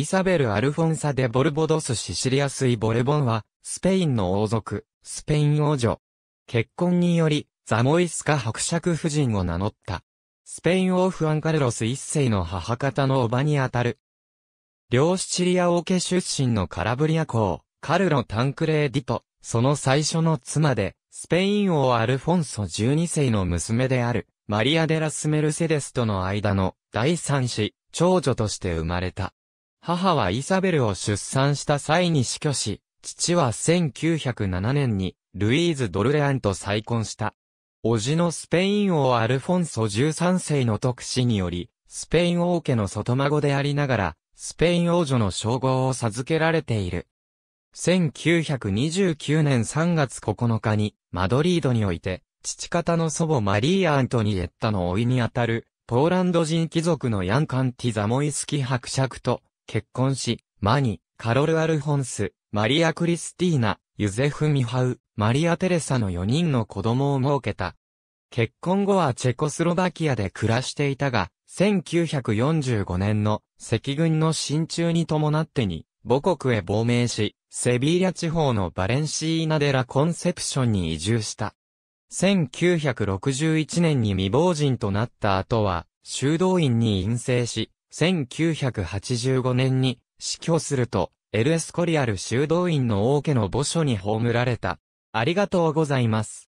イサベル・アルフォンサ・デ・ボルボドス・シシリアスイ・ボルボンは、スペインの王族、スペイン王女。結婚により、ザモイスカ伯爵夫人を名乗った。スペイン王フアンカルロス一世の母方の叔母にあたる。両シチリア王家出身のカラブリア公、カルロ・タンクレーディと、その最初の妻で、スペイン王アルフォンソ12世の娘である、マリア・デラス・メルセデスとの間の第三子、長女として生まれた。母はイサベルを出産した際に死去し、父は1907年にルイーズ・ドルレアンと再婚した。叔父のスペイン王アルフォンソ13世の特使により、スペイン王家の外孫でありながら、スペイン王女の称号を授けられている。1929年3月9日に、マドリードにおいて、父方の祖母マリー・アントニエッタのいにあたる、ポーランド人貴族のヤンカンティ・ザモイスキ伯爵と、結婚し、マニ、カロル・アルフォンス、マリア・クリスティーナ、ユゼフ・ミハウ、マリア・テレサの4人の子供を設けた。結婚後はチェコスロバキアで暮らしていたが、1945年の赤軍の進駐に伴ってに、母国へ亡命し、セビーリャ地方のバレンシーナデラ・コンセプションに移住した。1961年に未亡人となった後は、修道院に陰性し、1985年に死去すると、エルエスコリアル修道院の王家の墓所に葬られた。ありがとうございます。